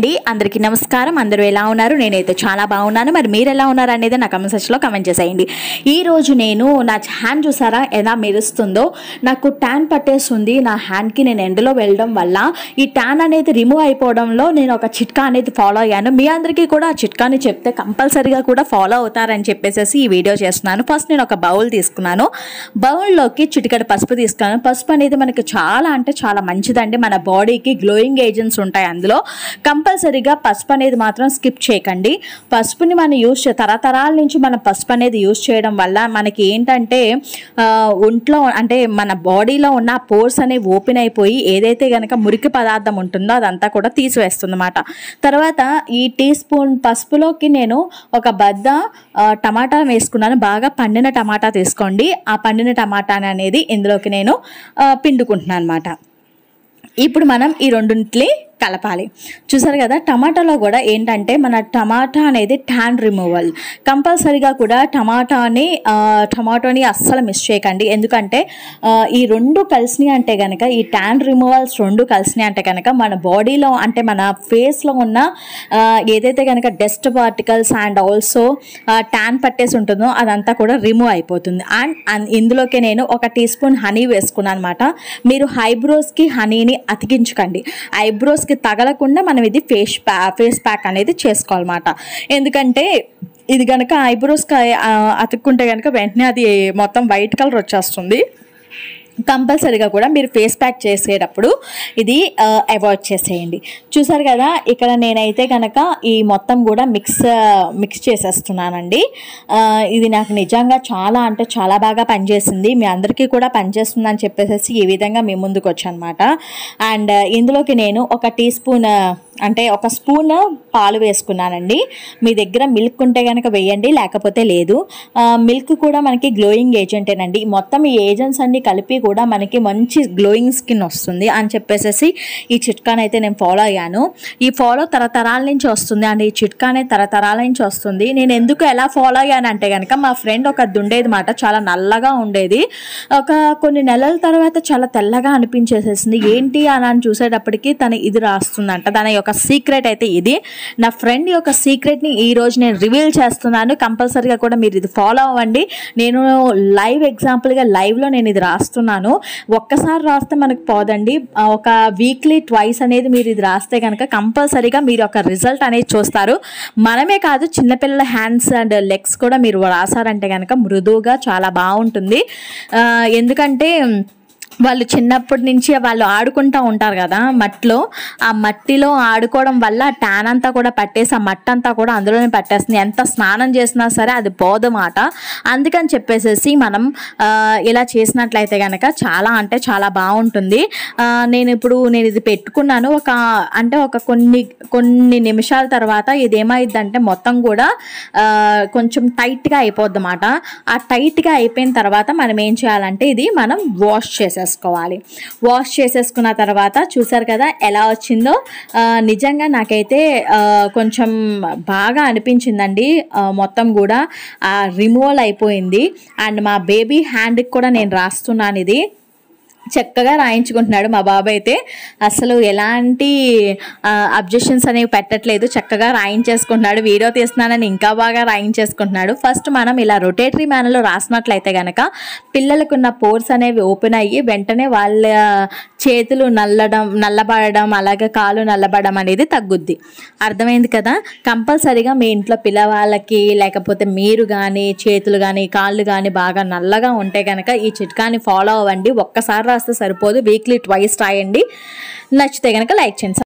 అండి అందరికీ నమస్కారం అందరూ ఎలా ఉన్నారు నేనైతే చాలా బాగున్నాను మరి మీరు ఎలా ఉన్నారు అనేది నా కమెంట్ సెక్షన్లో కమెంట్ చేసేయండి ఈరోజు నేను నా హ్యాండ్ చూసారా ఎలా మెరుస్తుందో నాకు ట్యాన్ పట్టేస్తుంది నా హ్యాండ్కి నేను ఎండలో వెళ్ళడం వల్ల ఈ ట్యాన్ అనేది రిమూవ్ అయిపోవడంలో నేను ఒక చిట్కా అనేది ఫాలో అయ్యాను మీ అందరికీ కూడా ఆ చిట్కాని చెప్తే కంపల్సరీగా కూడా ఫాలో అవుతారని చెప్పేసి ఈ వీడియో చేస్తున్నాను ఫస్ట్ నేను ఒక బౌల్ తీసుకున్నాను బౌల్లోకి చిటికడ పసుపు తీసుకున్నాను పసుపు అనేది మనకి చాలా అంటే చాలా మంచిదండి మన బాడీకి గ్లోయింగ్ ఏజెంట్స్ ఉంటాయి అందులో కంపల్సరీగా పసుపు అనేది మాత్రం స్కిప్ చేయకండి పసుపుని మనం యూస్ చే తరతరాల నుంచి మనం పసుపు అనేది యూస్ చేయడం వల్ల మనకి ఏంటంటే ఒంట్లో అంటే మన బాడీలో ఉన్న పోర్స్ అనేవి ఓపెన్ అయిపోయి ఏదైతే కనుక మురికి పదార్థం ఉంటుందో అదంతా కూడా అన్నమాట తర్వాత ఈ టీ స్పూన్ పసుపులోకి నేను ఒక బద్ద టమాటా వేసుకున్నాను బాగా పండిన టమాటా తీసుకోండి ఆ పండిన టమాటా అనేది ఇందులోకి నేను పిండుకుంటున్నాను అనమాట ఇప్పుడు మనం ఈ రెండింటిని కలపాలి చూసారు కదా టమాటాలో కూడా ఏంటంటే మన టమాటా అనేది ట్యాన్ రిమూవల్ కంపల్సరీగా కూడా టమాటాని టమాటోని అస్సలు మిస్ చేయకండి ఎందుకంటే ఈ రెండు కలిసినాయి అంటే కనుక ఈ ట్యాన్ రిమూవల్స్ రెండు కలిసినాయి అంటే కనుక మన బాడీలో అంటే మన ఫేస్లో ఉన్న ఏదైతే కనుక dust particles and also tan పట్టేసి ఉంటుందో అదంతా కూడా రిమూవ్ అయిపోతుంది అండ్ ఇందులోకి నేను ఒక టీ స్పూన్ హనీ వేసుకున్నాను అనమాట మీరు ఐబ్రోస్కి హనీని అతికించుకోండి ఐబ్రోస్కి మనకి తగలకుండా మనం ఇది ఫేస్ ప్యా ఫేస్ ప్యాక్ అనేది చేసుకోవాలన్నమాట ఎందుకంటే ఇది కనుక ఐబ్రోస్ అతుక్కుంటే కనుక వెంటనే అది మొత్తం వైట్ కలర్ వచ్చేస్తుంది కంపల్సరీగా కూడా మీరు ఫేస్ ప్యాక్ చేసేటప్పుడు ఇది అవాయిడ్ చేసేయండి చూసారు కదా ఇక్కడ నేనైతే కనుక ఈ మొత్తం కూడా మిక్స్ మిక్స్ చేసేస్తున్నానండి ఇది నాకు నిజంగా చాలా అంటే చాలా బాగా పనిచేసింది మీ అందరికీ కూడా పనిచేస్తుందని చెప్పేసి ఈ విధంగా మీ ముందుకు వచ్చానమాట అండ్ ఇందులోకి నేను ఒక టీ స్పూన్ అంటే ఒక స్పూన్ పాలు వేసుకున్నానండి మీ దగ్గర మిల్క్ ఉంటే కనుక వేయండి లేకపోతే లేదు మిల్క్ కూడా మనకి గ్లోయింగ్ ఏజెంటేనండి మొత్తం ఈ ఏజెంట్స్ అన్ని కలిపి కూడా మనకి మంచి గ్లోయింగ్ స్కిన్ వస్తుంది అని చెప్పేసి ఈ చిట్కానైతే నేను ఫాలో అయ్యాను ఈ ఫాలో తరతరాల నుంచి వస్తుంది అండ్ ఈ చిట్కానే తరతరాల నుంచి వస్తుంది నేను ఎందుకు ఎలా ఫాలో అయ్యాను అంటే కనుక మా ఫ్రెండ్ ఒక దుండేది మాట చాలా నల్లగా ఉండేది ఒక కొన్ని నెలల తర్వాత చాలా తెల్లగా అనిపించేసేసింది ఏంటి అని అని చూసేటప్పటికి తను ఇది రాస్తుందంట తన యొక్క సీక్రెట్ అయితే ఇది నా ఫ్రెండ్ యొక్క సీక్రెట్ని ఈరోజు నేను రివీల్ చేస్తున్నాను కంపల్సరీగా కూడా మీరు ఇది ఫాలో అవ్వండి నేను లైవ్ ఎగ్జాంపుల్గా లైవ్లో నేను ఇది రాస్తున్నాను ఒక్కసారి రాస్తే మనకు పోదండి ఒక వీక్లీ ట్వైస్ అనేది మీరు ఇది రాస్తే కనుక కంపల్సరీగా మీరు ఒక రిజల్ట్ అనేది చూస్తారు మనమే కాదు చిన్నపిల్లల హ్యాండ్స్ అండ్ లెగ్స్ కూడా మీరు రాసారంటే కనుక మృదువుగా చాలా బాగుంటుంది ఎందుకంటే వాళ్ళు చిన్నప్పటి నుంచి వాళ్ళు ఆడుకుంటూ ఉంటారు కదా మట్టిలో ఆ మట్టిలో ఆడుకోవడం వల్ల ట్యాన్ అంతా కూడా పట్టేసి ఆ మట్టి అంతా కూడా అందులోనే పట్టేస్తుంది ఎంత స్నానం చేసినా సరే అది మాట అందుకని చెప్పేసేసి మనం ఇలా చేసినట్లయితే కనుక చాలా అంటే చాలా బాగుంటుంది నేను ఇప్పుడు నేను ఇది పెట్టుకున్నాను ఒక అంటే ఒక కొన్ని కొన్ని నిమిషాల తర్వాత ఇది ఏమైందంటే మొత్తం కూడా కొంచెం టైట్గా అయిపోద్ది అనమాట ఆ టైట్గా అయిపోయిన తర్వాత మనం ఏం చేయాలంటే ఇది మనం వాష్ చేసేస్తాం చేసేసుకోవాలి వాష్ చేసేసుకున్న తర్వాత చూసారు కదా ఎలా వచ్చిందో నిజంగా నాకైతే కొంచెం బాగా అనిపించిందండి మొత్తం కూడా రిమూవల్ అయిపోయింది అండ్ మా బేబీ హ్యాండ్కి కూడా నేను రాస్తున్నాను ఇది చక్కగా రాయించుకుంటున్నాడు మా బాబు అయితే అసలు ఎలాంటి అబ్జెక్షన్స్ అనేవి పెట్టట్లేదు చక్కగా రాయించేసుకుంటున్నాడు వీడియో తీస్తున్నానని ఇంకా బాగా రాయించేసుకుంటున్నాడు ఫస్ట్ మనం ఇలా రొటేటరీ మ్యానర్లో రాసినట్లయితే కనుక పిల్లలకున్న పోర్స్ అనేవి ఓపెన్ అయ్యి వెంటనే వాళ్ళ చేతులు నల్లడం నల్లబడడం అలాగే కాలు నల్లబడడం అనేది తగ్గుద్ది అర్థమైంది కదా కంపల్సరీగా మీ ఇంట్లో పిల్లవాళ్ళకి లేకపోతే మీరు కానీ చేతులు కానీ కాళ్ళు కానీ బాగా నల్లగా ఉంటే కనుక ఈ చిట్కాని ఫాలో అవ్వండి ఒక్కసారి కాస్త సరిపోదు వీక్లీ ట్వైస్ రాయండి నచ్చితే కనుక లైక్ చేయండి